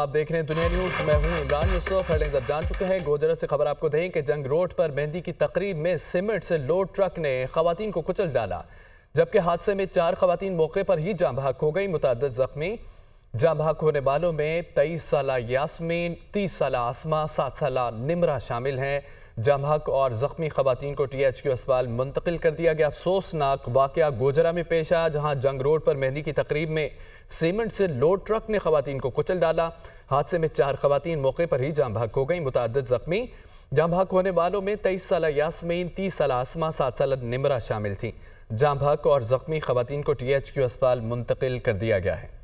आप देख रहे हैं दुनिया न्यूज मैं हूं इमरान यूसुफ हेडलाइंस आप जान चुके हैं गोजरा से खबर आपको दें कि जंग रोड पर मेहंदी की तकरीब में सीमेंट से लोड ट्रक ने खातन को कुचल डाला जबकि हादसे में चार खातन मौके पर ही जाम भाग हो गई मुतद जख्मी जाम भाग होने वालों में तेईस साल यासमीन तीस साल आसमा सात साल निमरा शामिल हैं जाम हक और ज़ख्मी खवतान को टी एच क्यू अस्पताल मुंतकिल कर दिया गया अफसोसनाक वाक़ गोजरा में पेश आया जहाँ जंग रोड पर मेहंदी की तकरीब में सीमेंट से लोड ट्रक ने खवतान को कुचल डाला हादसे में चार खवतान मौके पर ही जाम भाग हो गई मुतद ज़ख्मी जाम भाग होने वालों में तेईस साल यासमीन तीस साल आसमा सात साल निमरा शामिल थी जाम हक और ज़ख्मी खातन को टी एच क्यू अस्पताल मुंतकिल कर दिया गया है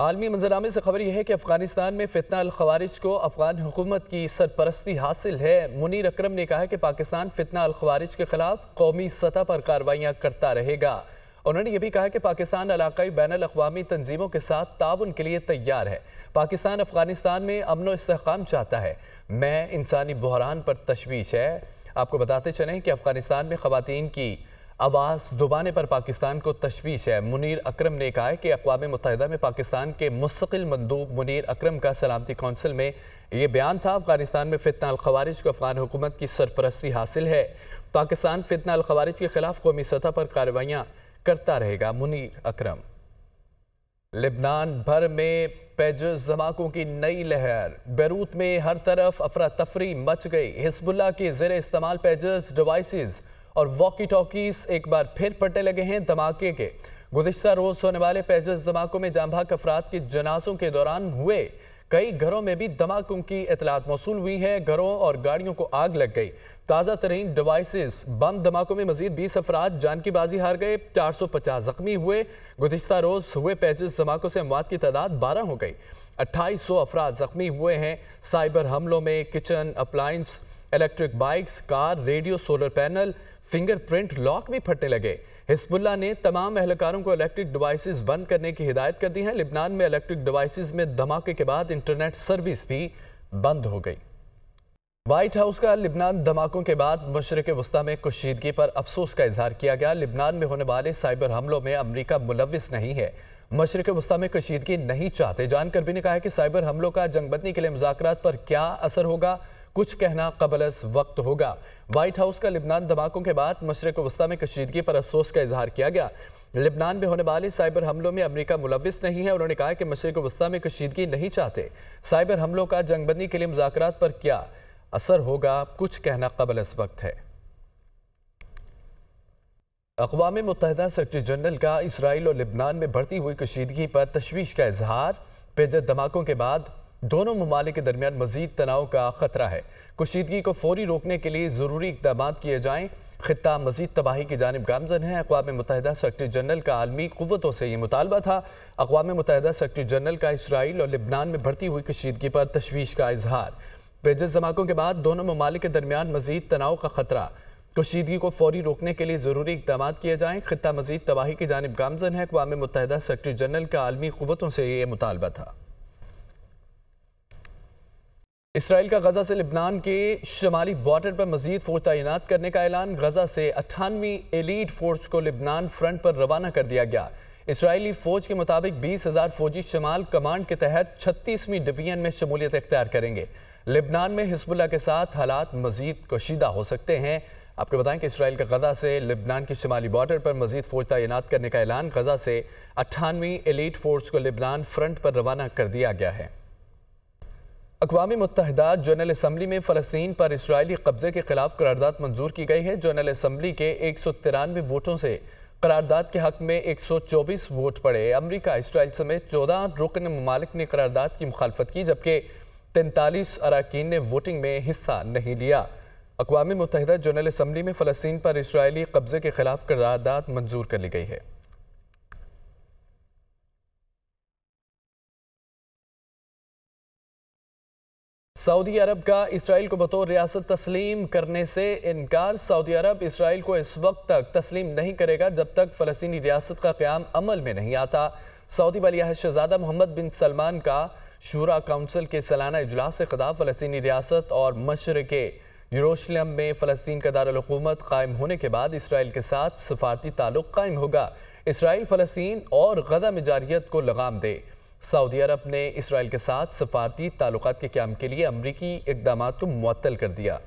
आलमी मंजरनामे से खबर यह है कि अफगानिस्तान में फितना अलखवारिज को अफगान हुकूमत की सरपरस्ती हासिल है मुनीर अक्रम ने कहा कि पाकिस्तान फितना अलखवारिज के खिलाफ कौमी सतह पर कार्रवाइयाँ करता रहेगा उन्होंने ये भी कहा कि पाकिस्तान इलाकई बैन अवी तंजीमों के साथ ताउन के लिए तैयार है पाकिस्तान अफगानिस्तान में अमन इसकाम चाहता है मैं इंसानी बहरान पर तशवीश है आपको बताते चलें कि अफगानिस्तान में खुवान की आवाज़ दुबाने पर पाकिस्तान को तशवीश है मुनीर अक्रम ने कहा है कि अकवा मुतहदा में पाकिस्तान के मुस्किल मंदूब मुनीर अक्रम का सलामती कौंसिल में ये बयान था अफगानिस्तान में फितना अलखवारिज को अफगान हुकूमत की सरपरस्ती हासिल है पाकिस्तान फितना अलखवारिज के खिलाफ कौमी सतह पर कार्रवाइयाँ करता रहेगा मुनीर अक्रम लिबनान भर में पेजस धमाकों की नई लहर बैरूत में हर तरफ अफरा तफरी मच गई हिजबुल्ला के जेर इस्तेमाल पेजस डिवाइसेस और वॉकी टॉकीज एक बार फिर पटने लगे हैं धमाके के गुजशत रोज होने वाले पैजस धमाकों में जामभाग अफराद की जनाजों के दौरान हुए कई घरों में भी धमाकों की इतलात मौसू हुई है घरों और गाड़ियों को आग लग गई ताज़ा तरीन डिवाइसेस बम धमाकों में मजीद बीस अफराद जान की बाजी हार गए चार सौ पचास जख्मी हुए गुजशत रोज़ हुए पेजस धमाकों से अमवात की तादाद बारह हो गई अट्ठाईस सौ अफराद जख्मी हुए हैं साइबर हमलों में kitchen appliances electric bikes car radio solar panel fingerprint lock भी फटने लगे हिस्बुल्ला ने तमाम एहलकारों को इलेक्ट्रिक डिवाइसेस बंद करने की हिदायत कर दी है लिबनान में इलेक्ट्रिक डिवाइसेस में धमाके के बाद इंटरनेट सर्विस भी बंद हो गई व्हाइट हाउस का लिबनान धमाकों के बाद मशरक वस्ता में कुशीदगी पर अफसोस का इजहार किया गया लिबनान में होने वाले साइबर हमलों में अमरीका मुलविस नहीं है मशरक वस्ता में कशीदगी नहीं चाहते जानकर भी ने कहा कि साइबर हमलों का जंगबदनी के लिए मुजाकर पर क्या असर होगा कुछ कहना कबल अस वक्त होगा वाइट हाउस का लिबनान धमाकों के बाद मशरक वस्ती में कशीदगी पर अफसोस का इजहार किया गया लिबनान में होने वाले साइबर हमलों में अमरीका मुलविस नहीं है उन्होंने कहा कि मशरक वस्ती में कशीदगी नहीं चाहते साइबर हमलों का जंगबंदी के लिए मुजाकर पर क्या असर होगा कुछ कहना कबल अज वक्त है अकवा मुतहदा सेक्रटरी जनरल का इसराइल और लिबनान में बढ़ती हुई कशीदगी पर तशवीश का इजहार पेजर धमाकों के बाद दोनों ममालिक के दरमियान मजीद तनाव का खतरा है कुशीदगी को फौरी रोकने के लिए ज़रूरी इकदाम किए जाएँ खत्ता मजीद तबाही की जानब गामजन है अकवा मुतहदा सेक्रटरी जनरल का आलमी क़वतों से ये मुतालबा था अकवा मुतहदा सेक्रटरी जनरल का इसराइल और लिबनान में बढ़ती हुई कशीदगी पर तशवीश का इजहार पेजस धमाकों के बाद दोनों ममालिक के दरमियान मजीद तनाव का खतरा कशीदगी को फौरी रोकने के लिए ज़रूरी इकदाम किए जाएँ खत्ता मजीद तबाही की जानब गामजन है अकवा मुतहदा सेक्रटरी जनरल का आलमी क़वतों से ये मुतालबा था इसराइल का गजा से लिबनान के शुमाली बॉर्डर पर मजीद फौज तैनात करने का ऐलान गजा से अट्ठानवी एलीड फोर्स को लिबनान फ्रंट पर रवाना कर दिया गया इसराइली फौज के मुताबिक बीस हज़ार फौजी शुमाल कमांड के तहत छत्तीसवीं डिवीजन में शमूलियत अख्तियार करेंगे लिबनान में हिजबुल्ला के साथ हालात मजीद कशीदा हो सकते हैं आपको बताएं कि इसराइल का गजा से लिबनान के शुमाली बॉर्डर पर मजीद फौज तैनात करने का ऐलान गजा से अट्ठानवी एलीड फोर्स को लिबनान फ्रंट पर रवाना कर दिया गया है अकवा मुतहदा जनरल असम्बली में फ़लस्तीन पर इसराइली कब्ज़े के खिलाफ करारदाद मंजूर की गई है जनरल असम्बली के एक सौ तिरानवे वोटों से करारदाद के हक में एक सौ चौबीस वोट पड़े अमरीका इसराइल समेत चौदह रुकन ममालिक ने करारदाद की मुखालफत की जबकि तैंतालीस अरकान ने वोटिंग में हिस्सा नहीं लिया अकवा मुतहदा जनरल असम्बली में फ़लस्तीन पर इसराइली कब्ज़े के खिलाफ करारदादा मंजूर कर ली गई है सऊदी अरब का इसराइल को बतौर रियासत तस्लीम करने से इनकार सऊदी अरब इसराइल को इस वक्त तक तस्लीम नहीं करेगा जब तक फ़लस्तनी रियासत का क्याम अमल में नहीं आता सऊदी वलिया शहजादा मोहम्मद बिन सलमान का शूरा काउंसिल के सालाना इजलास से खिताब फ़लस्तनी रियासत और मशरक़ यरूशलेम में फ़लस्तीन का दारकूमत कायम होने के बाद इसराइल के साथ सफारती ताल्लुक़ कायम होगा इसराइल फ़लस्तीन और गजा मजारियत को लगाम दे सऊदी अरब ने इसराइल के साथ सफारती ताल्लुक के क्याम के लिए अमरीकी इकदाम को मअतल कर दिया